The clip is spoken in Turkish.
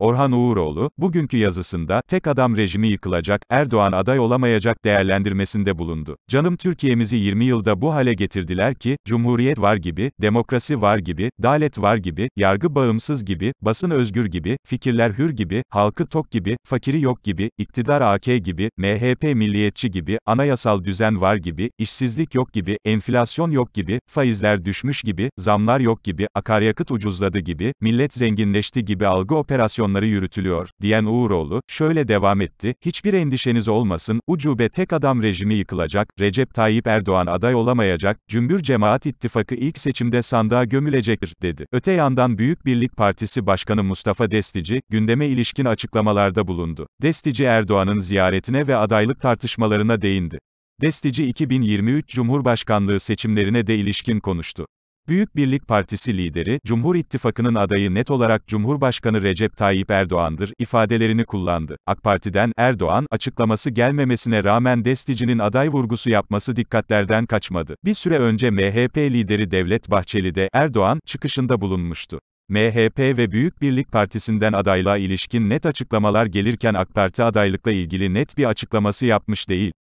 Orhan Uğuroğlu, bugünkü yazısında, tek adam rejimi yıkılacak, Erdoğan aday olamayacak değerlendirmesinde bulundu. Canım Türkiye'mizi 20 yılda bu hale getirdiler ki, cumhuriyet var gibi, demokrasi var gibi, dalet var gibi, yargı bağımsız gibi, basın özgür gibi, fikirler hür gibi, halkı tok gibi, fakiri yok gibi, iktidar AK gibi, MHP milliyetçi gibi, anayasal düzen var gibi, işsizlik yok gibi, enflasyon yok gibi, faizler düşmüş gibi, zamlar yok gibi, akaryakıt ucuzladı gibi, millet zenginleşti gibi algı operasyonu operasyonları yürütülüyor, diyen Uğuroğlu, şöyle devam etti, hiçbir endişeniz olmasın, ucube tek adam rejimi yıkılacak, Recep Tayyip Erdoğan aday olamayacak, Cümbür Cemaat İttifakı ilk seçimde sandığa gömülecektir, dedi. Öte yandan Büyük Birlik Partisi Başkanı Mustafa Destici, gündeme ilişkin açıklamalarda bulundu. Destici Erdoğan'ın ziyaretine ve adaylık tartışmalarına değindi. Destici 2023 Cumhurbaşkanlığı seçimlerine de ilişkin konuştu. Büyük Birlik Partisi lideri, Cumhur İttifakı'nın adayı net olarak Cumhurbaşkanı Recep Tayyip Erdoğan'dır, ifadelerini kullandı. AK Parti'den, Erdoğan, açıklaması gelmemesine rağmen Destici'nin aday vurgusu yapması dikkatlerden kaçmadı. Bir süre önce MHP lideri Devlet Bahçeli de, Erdoğan, çıkışında bulunmuştu. MHP ve Büyük Birlik Partisi'nden adayla ilişkin net açıklamalar gelirken AK Parti adaylıkla ilgili net bir açıklaması yapmış değil.